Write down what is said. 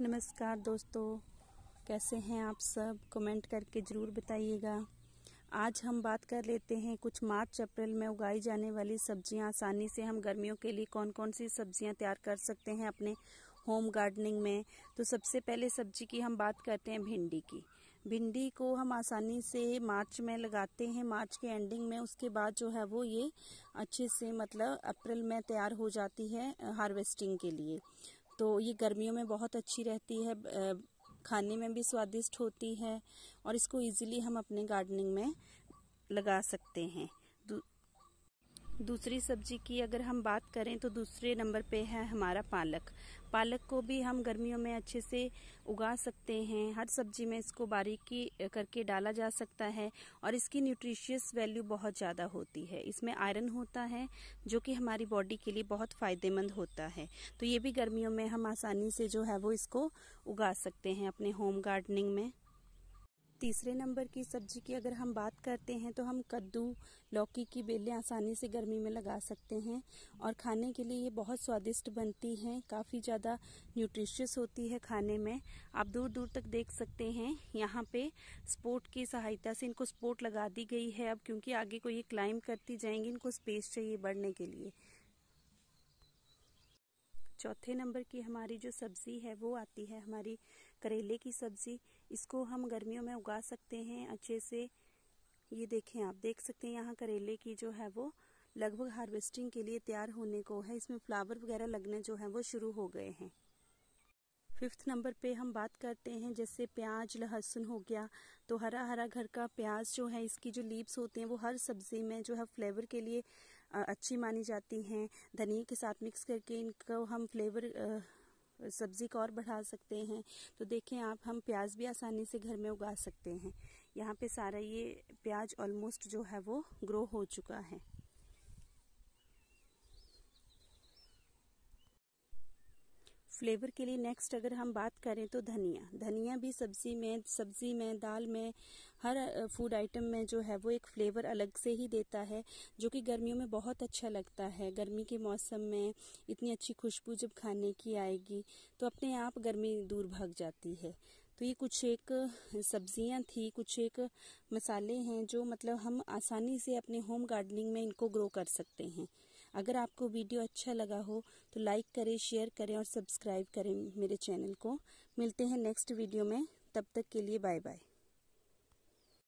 नमस्कार दोस्तों कैसे हैं आप सब कमेंट करके ज़रूर बताइएगा आज हम बात कर लेते हैं कुछ मार्च अप्रैल में उगाई जाने वाली सब्जियां आसानी से हम गर्मियों के लिए कौन कौन सी सब्जियां तैयार कर सकते हैं अपने होम गार्डनिंग में तो सबसे पहले सब्जी की हम बात करते हैं भिंडी की भिंडी को हम आसानी से मार्च में लगाते हैं मार्च के एंडिंग में उसके बाद जो है वो ये अच्छे से मतलब अप्रैल में तैयार हो जाती है हार्वेस्टिंग के लिए तो ये गर्मियों में बहुत अच्छी रहती है खाने में भी स्वादिष्ट होती है और इसको इजीली हम अपने गार्डनिंग में लगा सकते हैं दूसरी सब्जी की अगर हम बात करें तो दूसरे नंबर पे है हमारा पालक पालक को भी हम गर्मियों में अच्छे से उगा सकते हैं हर सब्जी में इसको बारीकी करके डाला जा सकता है और इसकी न्यूट्रिशियस वैल्यू बहुत ज़्यादा होती है इसमें आयरन होता है जो कि हमारी बॉडी के लिए बहुत फ़ायदेमंद होता है तो ये भी गर्मियों में हम आसानी से जो है वो इसको उगा सकते हैं अपने होम गार्डनिंग में तीसरे नंबर की सब्जी की अगर हम बात करते हैं तो हम कद्दू लौकी की बेलें आसानी से गर्मी में लगा सकते हैं और खाने के लिए ये बहुत स्वादिष्ट बनती हैं काफ़ी ज़्यादा न्यूट्रिशियस होती है खाने में आप दूर दूर तक देख सकते हैं यहाँ पे स्पोर्ट की सहायता से इनको स्पोर्ट लगा दी गई है अब क्योंकि आगे को ये क्लाइम करती जाएंगी इनको स्पेस चाहिए बढ़ने के लिए चौथे नंबर की हमारी जो सब्ज़ी है वो आती है हमारी करेले की सब्ज़ी इसको हम गर्मियों में उगा सकते हैं अच्छे से ये देखें आप देख सकते हैं यहाँ करेले की जो है वो लगभग हार्वेस्टिंग के लिए तैयार होने को है इसमें फ्लावर वगैरह लगने जो है वो शुरू हो गए हैं फिफ्थ नंबर पे हम बात करते हैं जैसे प्याज लहसुन हो गया तो हरा हरा घर का प्याज जो है इसकी जो लीव्स होते हैं वो हर सब्जी में जो है फ्लेवर के लिए अच्छी मानी जाती हैं धनिया के साथ मिक्स करके इनको हम फ्लेवर सब्जी को और बढ़ा सकते हैं तो देखें आप हम प्याज भी आसानी से घर में उगा सकते हैं यहाँ पे सारा ये प्याज ऑलमोस्ट जो है वो ग्रो हो चुका है फ्लेवर के लिए नेक्स्ट अगर हम बात करें तो धनिया धनिया भी सब्जी में सब्जी में दाल में हर फूड आइटम में जो है वो एक फ्लेवर अलग से ही देता है जो कि गर्मियों में बहुत अच्छा लगता है गर्मी के मौसम में इतनी अच्छी खुशबू जब खाने की आएगी तो अपने आप गर्मी दूर भाग जाती है तो ये कुछ एक सब्जियां थी कुछ एक मसाले हैं जो मतलब हम आसानी से अपने होम गार्डनिंग में इनको ग्रो कर सकते हैं अगर आपको वीडियो अच्छा लगा हो तो लाइक करें शेयर करें और सब्सक्राइब करें मेरे चैनल को मिलते हैं नेक्स्ट वीडियो में तब तक के लिए बाय बाय